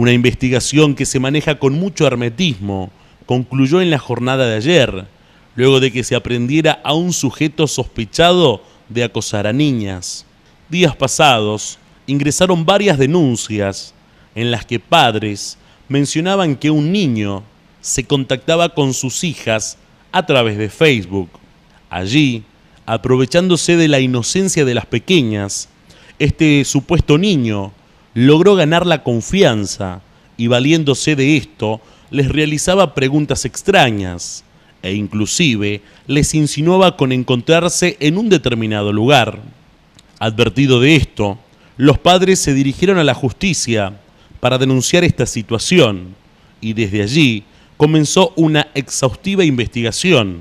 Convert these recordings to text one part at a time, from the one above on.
una investigación que se maneja con mucho hermetismo, concluyó en la jornada de ayer, luego de que se aprendiera a un sujeto sospechado de acosar a niñas. Días pasados, ingresaron varias denuncias en las que padres mencionaban que un niño se contactaba con sus hijas a través de Facebook. Allí, aprovechándose de la inocencia de las pequeñas, este supuesto niño logró ganar la confianza y valiéndose de esto, les realizaba preguntas extrañas e inclusive les insinuaba con encontrarse en un determinado lugar. Advertido de esto, los padres se dirigieron a la justicia para denunciar esta situación y desde allí comenzó una exhaustiva investigación,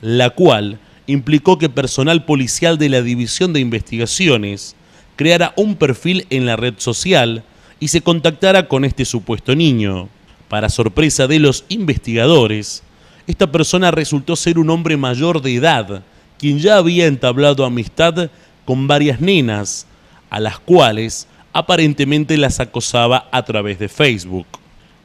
la cual implicó que personal policial de la División de Investigaciones creara un perfil en la red social y se contactara con este supuesto niño. Para sorpresa de los investigadores, esta persona resultó ser un hombre mayor de edad, quien ya había entablado amistad con varias nenas, a las cuales aparentemente las acosaba a través de Facebook.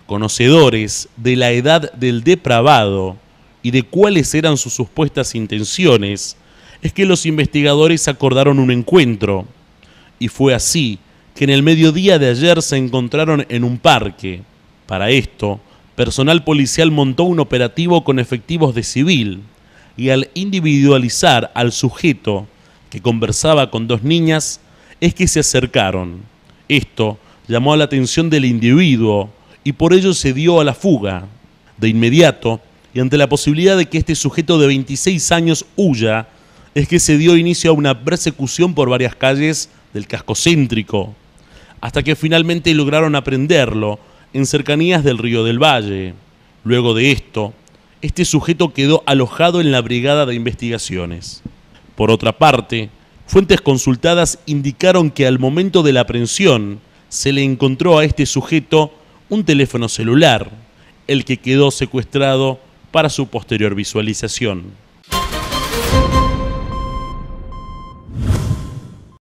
Conocedores de la edad del depravado y de cuáles eran sus supuestas intenciones, es que los investigadores acordaron un encuentro y fue así que en el mediodía de ayer se encontraron en un parque. Para esto, personal policial montó un operativo con efectivos de civil y al individualizar al sujeto que conversaba con dos niñas es que se acercaron. Esto llamó la atención del individuo y por ello se dio a la fuga. De inmediato, y ante la posibilidad de que este sujeto de 26 años huya, es que se dio inicio a una persecución por varias calles del casco céntrico, hasta que finalmente lograron aprenderlo en cercanías del río del Valle. Luego de esto, este sujeto quedó alojado en la Brigada de Investigaciones. Por otra parte, fuentes consultadas indicaron que al momento de la aprehensión se le encontró a este sujeto un teléfono celular, el que quedó secuestrado para su posterior visualización.